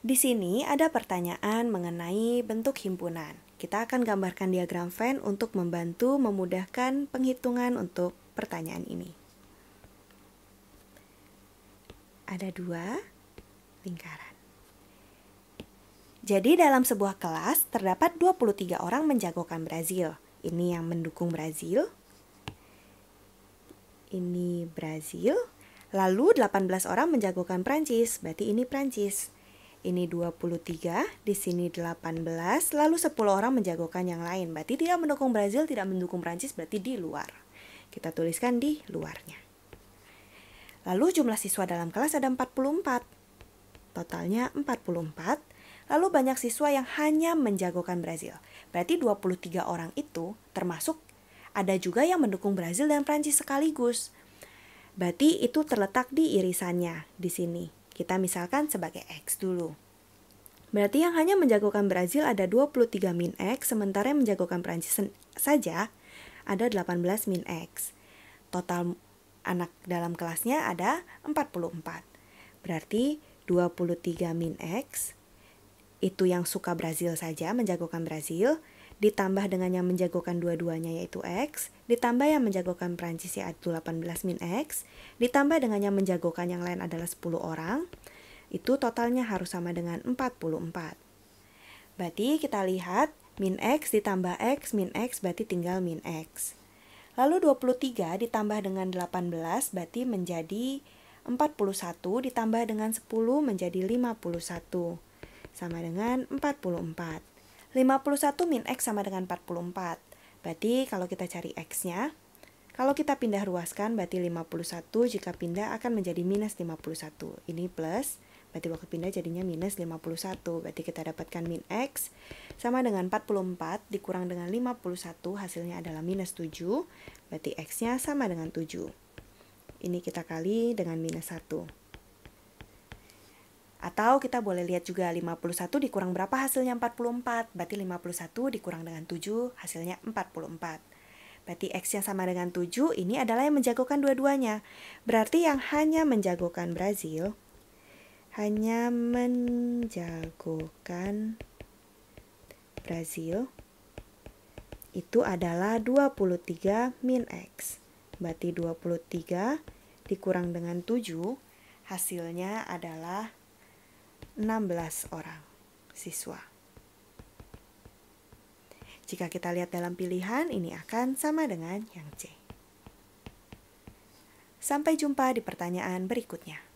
Di sini ada pertanyaan mengenai bentuk himpunan. Kita akan gambarkan diagram Venn untuk membantu memudahkan penghitungan untuk pertanyaan ini. Ada dua lingkaran. Jadi dalam sebuah kelas terdapat 23 orang menjagokan Brazil. Ini yang mendukung Brazil. Ini Brazil. Lalu 18 orang menjagokan Prancis, berarti ini Prancis. Ini 23, di sini 18, lalu 10 orang menjagokan yang lain. Berarti tidak mendukung Brazil, tidak mendukung Prancis, berarti di luar. Kita tuliskan di luarnya. Lalu jumlah siswa dalam kelas ada 44. Totalnya 44. Lalu banyak siswa yang hanya menjagokan Brazil. Berarti 23 orang itu termasuk ada juga yang mendukung Brazil dan Prancis sekaligus. Berarti itu terletak di irisannya di sini. Kita misalkan sebagai X dulu. Berarti yang hanya menjagokan Brazil ada 23 min X, sementara yang menjagokan Prancis saja ada 18 min X. Total anak dalam kelasnya ada 44. Berarti 23 min X itu yang suka Brazil saja menjagokan Brazil, ditambah dengan yang menjagokan dua-duanya yaitu X, ditambah yang menjagokan Prancis yaitu 18 min X, ditambah dengan yang menjagokan yang lain adalah 10 orang, itu totalnya harus sama dengan 44. Berarti kita lihat min X ditambah X, min X berarti tinggal min X. Lalu 23 ditambah dengan 18 berarti menjadi 41 ditambah dengan 10 menjadi 51 sama dengan 44. 51 min X sama dengan 44. Berarti kalau kita cari X-nya, kalau kita pindah ruaskan berarti 51 jika pindah akan menjadi minus 51. Ini plus, berarti waktu pindah jadinya minus 51. Berarti kita dapatkan min X sama dengan 44 dikurang dengan 51 hasilnya adalah minus 7. Berarti X-nya sama dengan 7. Ini kita kali dengan minus 1. Atau kita boleh lihat juga 51 dikurang berapa hasilnya 44, berarti 51 dikurang dengan 7 hasilnya 44. Berarti X yang sama dengan 7 ini adalah yang menjagokan dua-duanya. Berarti yang hanya menjagokan Brazil, hanya menjagokan Brazil itu adalah 23 min X. Berarti 23 dikurang dengan 7 hasilnya adalah 16 orang siswa. Jika kita lihat dalam pilihan, ini akan sama dengan yang C. Sampai jumpa di pertanyaan berikutnya.